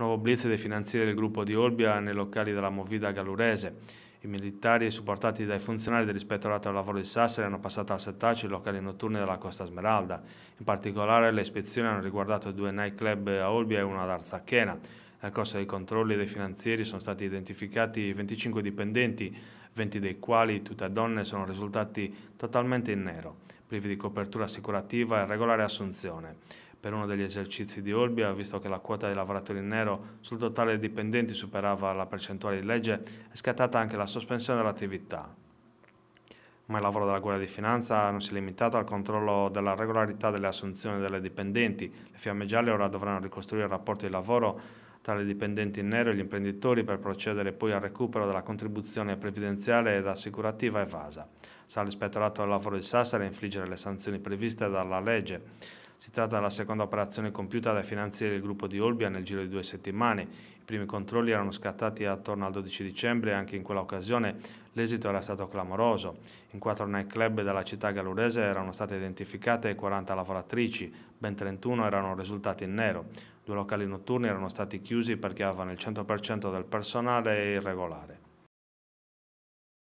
Nuovo blitz dei finanzieri del gruppo di Olbia nei locali della Movida Gallurese. I militari, supportati dai funzionari dell'Ispettorato del Lavoro di Sassari, hanno passato al settaccio i locali notturni della Costa Smeralda. In particolare le ispezioni hanno riguardato due nightclub a Olbia e una ad Arzachena. Nel corso dei controlli dei finanzieri sono stati identificati 25 dipendenti, 20 dei quali, tutte donne, sono risultati totalmente in nero, privi di copertura assicurativa e regolare assunzione per uno degli esercizi di Olbia, visto che la quota dei lavoratori in nero sul totale dei dipendenti superava la percentuale di legge, è scattata anche la sospensione dell'attività. Ma il lavoro della Guardia di Finanza non si è limitato al controllo della regolarità delle assunzioni delle dipendenti. Le fiamme gialle ora dovranno ricostruire il rapporto di lavoro tra le dipendenti in nero e gli imprenditori per procedere poi al recupero della contribuzione previdenziale ed assicurativa evasa. Sarà l'ispettorato del lavoro di Sassari a infliggere le sanzioni previste dalla legge. Si tratta della seconda operazione compiuta dai finanzieri del gruppo di Olbia nel giro di due settimane. I primi controlli erano scattati attorno al 12 dicembre e anche in quell'occasione l'esito era stato clamoroso. In quattro nightclub della città gallurese erano state identificate 40 lavoratrici, ben 31 erano risultati in nero. Due locali notturni erano stati chiusi perché avevano il 100% del personale irregolare.